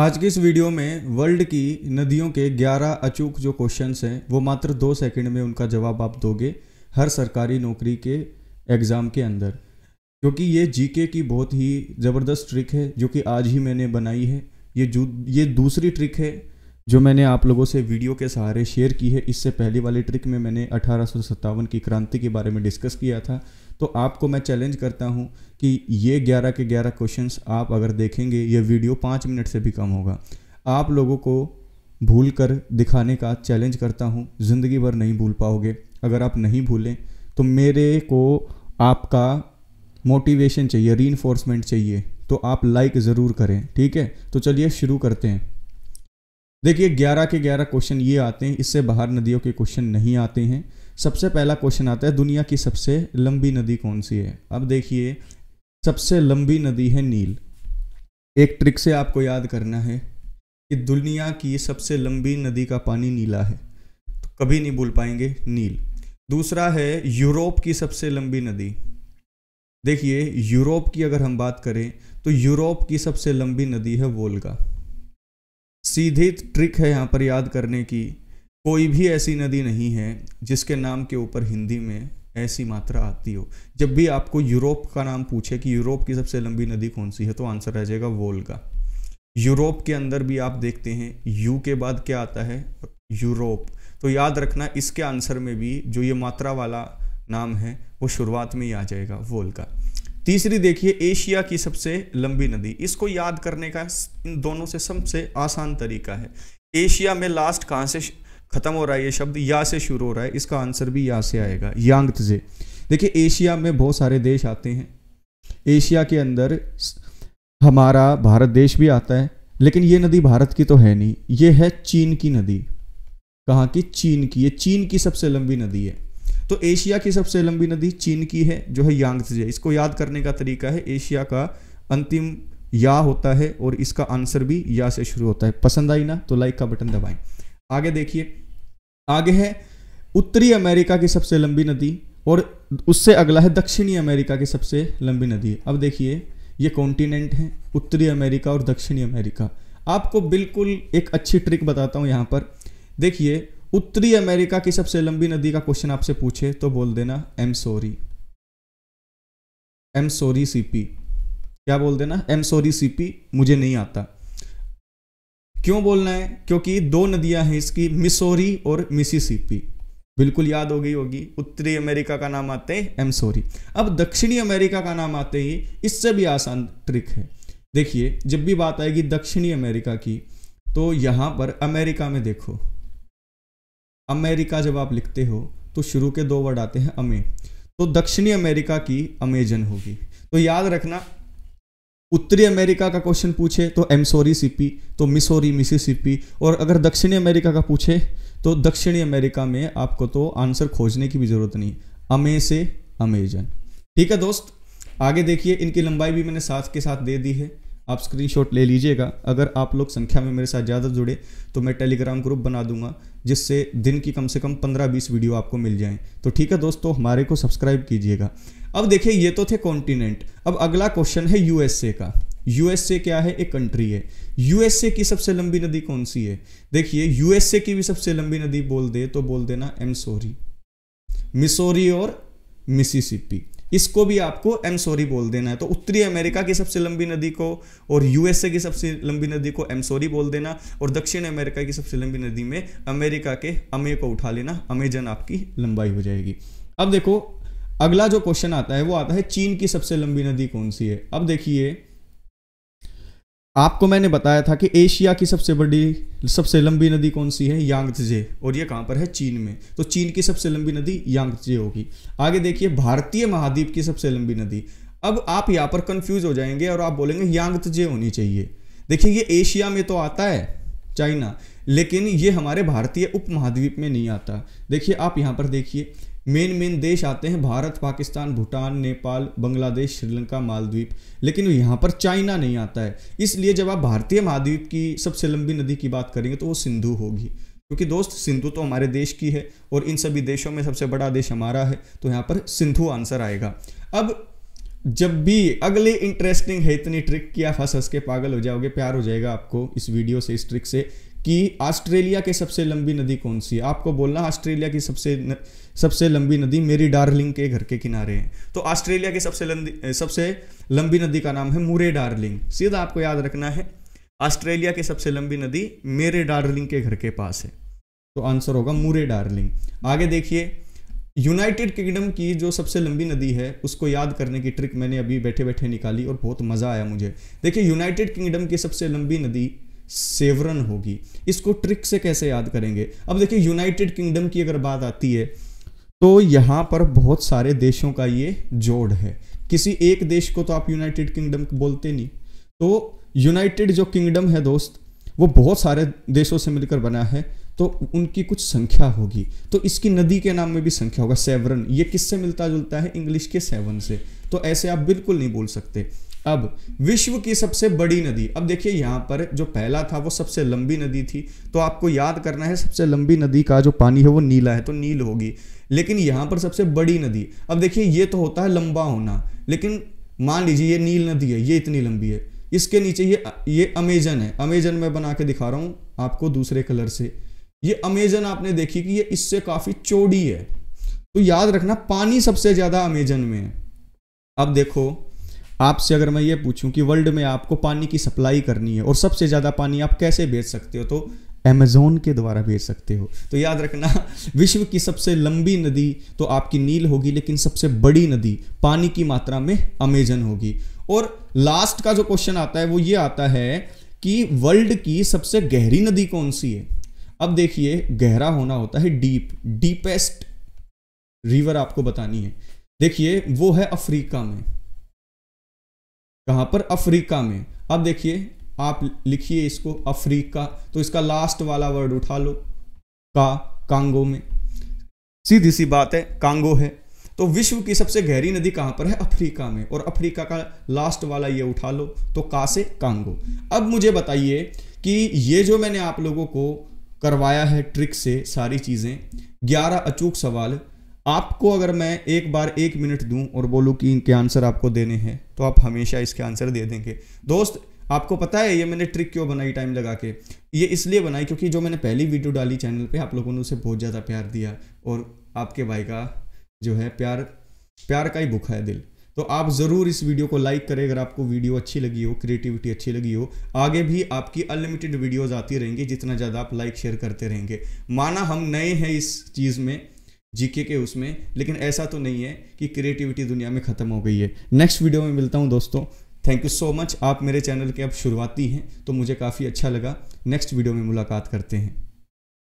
आज की इस वीडियो में वर्ल्ड की नदियों के 11 अचूक जो क्वेश्चंस हैं वो मात्र दो सेकंड में उनका जवाब आप दोगे हर सरकारी नौकरी के एग्ज़ाम के अंदर क्योंकि ये जीके की बहुत ही ज़बरदस्त ट्रिक है जो कि आज ही मैंने बनाई है ये जू ये दूसरी ट्रिक है जो मैंने आप लोगों से वीडियो के सहारे शेयर की है इससे पहले वाले ट्रिक में मैंने अठारह की क्रांति के बारे में डिस्कस किया था तो आपको मैं चैलेंज करता हूं कि ये 11 के 11 क्वेश्चंस आप अगर देखेंगे ये वीडियो पाँच मिनट से भी कम होगा आप लोगों को भूल कर दिखाने का चैलेंज करता हूँ ज़िंदगी भर नहीं भूल पाओगे अगर आप नहीं भूलें तो मेरे को आपका मोटिवेशन चाहिए री चाहिए तो आप लाइक ज़रूर करें ठीक है तो चलिए शुरू करते हैं देखिए ग्यारह के ग्यारह क्वेश्चन ये आते हैं इससे बाहर नदियों के क्वेश्चन नहीं आते हैं सबसे पहला क्वेश्चन आता है दुनिया की सबसे लंबी नदी कौन सी है अब देखिए सबसे लंबी नदी है नील एक ट्रिक से आपको याद करना है कि दुनिया की सबसे लंबी नदी का पानी नीला है तो कभी नहीं भूल पाएंगे नील दूसरा है यूरोप की सबसे लंबी नदी देखिए यूरोप की अगर हम बात करें तो यूरोप की सबसे लंबी नदी है वोल्गा सीधी ट्रिक है यहाँ पर याद करने की कोई भी ऐसी नदी नहीं है जिसके नाम के ऊपर हिंदी में ऐसी मात्रा आती हो जब भी आपको यूरोप का नाम पूछे कि यूरोप की सबसे लंबी नदी कौन सी है तो आंसर रह जाएगा वोल्गा यूरोप के अंदर भी आप देखते हैं यू के बाद क्या आता है यूरोप तो याद रखना इसके आंसर में भी जो ये मात्रा वाला नाम है वो शुरुआत में ही आ जाएगा वोल्गा तीसरी देखिए एशिया की सबसे लंबी नदी इसको याद करने का इन दोनों से सबसे आसान तरीका है एशिया में लास्ट कहाँ से ख़त्म हो रहा है ये शब्द या से शुरू हो रहा है इसका आंसर भी या से आएगा यांग तजे देखिए एशिया में बहुत सारे देश आते हैं एशिया के अंदर हमारा भारत देश भी आता है लेकिन ये नदी भारत की तो है नहीं ये है चीन की नदी कहाँ की चीन की ये चीन की सबसे लंबी नदी है तो एशिया की सबसे लंबी नदी चीन की है जो है यांगजे इसको याद करने का तरीका है एशिया का अंतिम या होता है और इसका आंसर भी या से शुरू होता है पसंद आई ना तो लाइक का बटन दबाएं आगे देखिए आगे है उत्तरी अमेरिका की सबसे लंबी नदी और उससे अगला है दक्षिणी अमेरिका की सबसे लंबी नदी अब देखिए ये कॉन्टिनेंट है उत्तरी अमेरिका और दक्षिणी अमेरिका आपको बिल्कुल एक अच्छी ट्रिक बताता हूँ यहाँ पर देखिए उत्तरी अमेरिका की सबसे लंबी नदी का क्वेश्चन आपसे पूछे तो बोल देना M sorry M sorry CP क्या बोल देना एम सोरी सीपी मुझे नहीं आता क्यों बोलना है क्योंकि दो नदियां हैं इसकी मिसोरी और मिसिसिपी बिल्कुल याद हो गई होगी उत्तरी अमेरिका का नाम आते हैं एम सॉरी अब दक्षिणी अमेरिका का नाम आते ही इससे भी आसान ट्रिक है देखिए जब भी बात आएगी दक्षिणी अमेरिका की तो यहाँ पर अमेरिका में देखो अमेरिका जब आप लिखते हो तो शुरू के दो वर्ड आते हैं अमे तो दक्षिणी अमेरिका की अमेजन होगी तो याद रखना उत्तरी अमेरिका का क्वेश्चन पूछे तो एमसोरी सीपी तो मिसोरी मिसिसिपी और अगर दक्षिणी अमेरिका का पूछे तो दक्षिणी अमेरिका में आपको तो आंसर खोजने की भी ज़रूरत नहीं अमे से अमेजन ठीक है दोस्त आगे देखिए इनकी लंबाई भी मैंने साथ के साथ दे दी है आप स्क्रीनशॉट ले लीजिएगा अगर आप लोग संख्या में मेरे साथ ज़्यादा जुड़े तो मैं टेलीग्राम ग्रुप बना दूंगा जिससे दिन की कम से कम पंद्रह बीस वीडियो आपको मिल जाएं तो ठीक है दोस्तों हमारे को सब्सक्राइब कीजिएगा अब देखिए ये तो थे कॉन्टिनेंट अब अगला क्वेश्चन है यूएसए का यूएसए क्या है एक कंट्री है यूएसए की सबसे लंबी नदी कौन सी है देखिए यूएसए की भी सबसे लंबी नदी बोल दे तो बोल देना एमसोरी मिसोरी और मिसिसिपी इसको भी आपको एम सोरी बोल देना है तो उत्तरी अमेरिका की सबसे लंबी नदी को और यूएसए की सबसे लंबी नदी को एम सोरी बोल देना और दक्षिण अमेरिका की सबसे लंबी नदी में अमेरिका के अमे को उठा लेना अमेजन आपकी लंबाई हो जाएगी अब देखो अगला जो क्वेश्चन आता है वो आता है चीन की सबसे लंबी नदी कौन सी है अब देखिए आपको मैंने बताया था कि एशिया की सबसे बड़ी सबसे लंबी नदी कौन सी है यांगजे और ये कहाँ पर है चीन में तो चीन की सबसे लंबी नदी यांगजे होगी आगे देखिए भारतीय महाद्वीप की सबसे लंबी नदी अब आप यहाँ पर कंफ्यूज हो जाएंगे और आप बोलेंगे यांगजे होनी चाहिए देखिए ये एशिया में तो आता है चाइना लेकिन ये हमारे भारतीय उपमहाद्वीप में नहीं आता देखिए आप यहाँ पर देखिए मेन मेन देश आते हैं भारत पाकिस्तान भूटान नेपाल बांग्लादेश श्रीलंका मालद्वीप लेकिन यहाँ पर चाइना नहीं आता है इसलिए जब आप भारतीय महाद्वीप की सबसे लंबी नदी की बात करेंगे तो वो सिंधु होगी क्योंकि दोस्त सिंधु तो हमारे देश की है और इन सभी देशों में सबसे बड़ा देश हमारा है तो यहाँ पर सिंधु आंसर आएगा अब जब भी अगले इंटरेस्टिंग है इतनी ट्रिक की आप हंस हंस के पागल हो जाओगे प्यार हो जाएगा आपको इस वीडियो से इस ट्रिक से कि ऑस्ट्रेलिया के सबसे लंबी नदी कौन सी है आपको बोलना ऑस्ट्रेलिया की सबसे न, सबसे लंबी नदी मेरी डार्लिंग के घर के किनारे है तो ऑस्ट्रेलिया की सबसे लंबी सबसे लंबी नदी का नाम है मुरे डार्लिंग सीधा आपको याद रखना है ऑस्ट्रेलिया की सबसे लंबी नदी मेरे डार्लिंग के घर के पास है तो आंसर होगा मुरे डार्लिंग आगे देखिए यूनाइटेड किंगडम की जो सबसे लंबी नदी है उसको याद करने की ट्रिक मैंने अभी बैठे बैठे निकाली और बहुत मज़ा आया मुझे देखिए यूनाइटेड किंगडम की सबसे लंबी नदी सेवरन होगी इसको ट्रिक से कैसे याद करेंगे अब देखिए यूनाइटेड किंगडम की अगर बात आती है तो यहाँ पर बहुत सारे देशों का ये जोड़ है किसी एक देश को तो आप यूनाइटेड किंगडम बोलते नहीं तो यूनाइटेड जो किंगडम है दोस्त वो बहुत सारे देशों से मिलकर बना है तो उनकी कुछ संख्या होगी तो इसकी नदी के नाम में भी संख्या होगा सेवरन ये किससे मिलता जुलता है इंग्लिश के सेवन से तो ऐसे आप बिल्कुल नहीं बोल सकते अब विश्व की सबसे बड़ी नदी अब देखिए यहां पर जो पहला था वो सबसे लंबी नदी थी तो आपको याद करना है सबसे लंबी नदी का जो पानी है वो नीला है तो नील होगी लेकिन यहां पर सबसे बड़ी नदी अब देखिए ये तो होता है लंबा होना लेकिन मान लीजिए ये नील नदी है ये इतनी लंबी है इसके नीचे ये ये अमेजन है अमेजन में बना के दिखा रहा हूं आपको दूसरे कलर से ये अमेजन आपने देखी कि ये इससे काफ़ी चौड़ी है तो याद रखना पानी सबसे ज़्यादा अमेजन में है अब देखो आपसे अगर मैं ये पूछूं कि वर्ल्ड में आपको पानी की सप्लाई करनी है और सबसे ज़्यादा पानी आप कैसे बेच सकते हो तो अमेजोन के द्वारा भेज सकते हो तो याद रखना विश्व की सबसे लंबी नदी तो आपकी नील होगी लेकिन सबसे बड़ी नदी पानी की मात्रा में अमेजन होगी और लास्ट का जो क्वेश्चन आता है वो ये आता है कि वर्ल्ड की सबसे गहरी नदी कौन सी है अब देखिए गहरा होना होता है डीप डीपेस्ट रिवर आपको बतानी है देखिए वो है अफ्रीका में कहां पर अफ्रीका में अब देखिए आप लिखिए इसको अफ्रीका तो इसका लास्ट वाला वर्ड उठा लो का कांगो में सीधी सी बात है कांगो है तो विश्व की सबसे गहरी नदी कहां पर है अफ्रीका में और अफ्रीका का लास्ट वाला ये उठा लो तो का से कांगो अब मुझे बताइए कि ये जो मैंने आप लोगों को करवाया है ट्रिक से सारी चीज़ें ग्यारह अचूक सवाल आपको अगर मैं एक बार एक मिनट दूं और बोलूं कि इनके आंसर आपको देने हैं तो आप हमेशा इसके आंसर दे देंगे दोस्त आपको पता है ये मैंने ट्रिक क्यों बनाई टाइम लगा के ये इसलिए बनाई क्योंकि जो मैंने पहली वीडियो डाली चैनल पे आप लोगों ने उसे बहुत ज़्यादा प्यार दिया और आपके भाई का जो है प्यार प्यार का ही भूखा है दिल तो आप ज़रूर इस वीडियो को लाइक करें अगर आपको वीडियो अच्छी लगी हो क्रिएटिविटी अच्छी लगी हो आगे भी आपकी अनलिमिटेड वीडियोज़ आती रहेंगी जितना ज़्यादा आप लाइक शेयर करते रहेंगे माना हम नए हैं इस चीज़ में जीके के उसमें लेकिन ऐसा तो नहीं है कि क्रिएटिविटी दुनिया में ख़त्म हो गई है नेक्स्ट वीडियो में मिलता हूँ दोस्तों थैंक यू सो मच आप मेरे चैनल के अब शुरुआती हैं तो मुझे काफ़ी अच्छा लगा नेक्स्ट वीडियो में मुलाकात करते हैं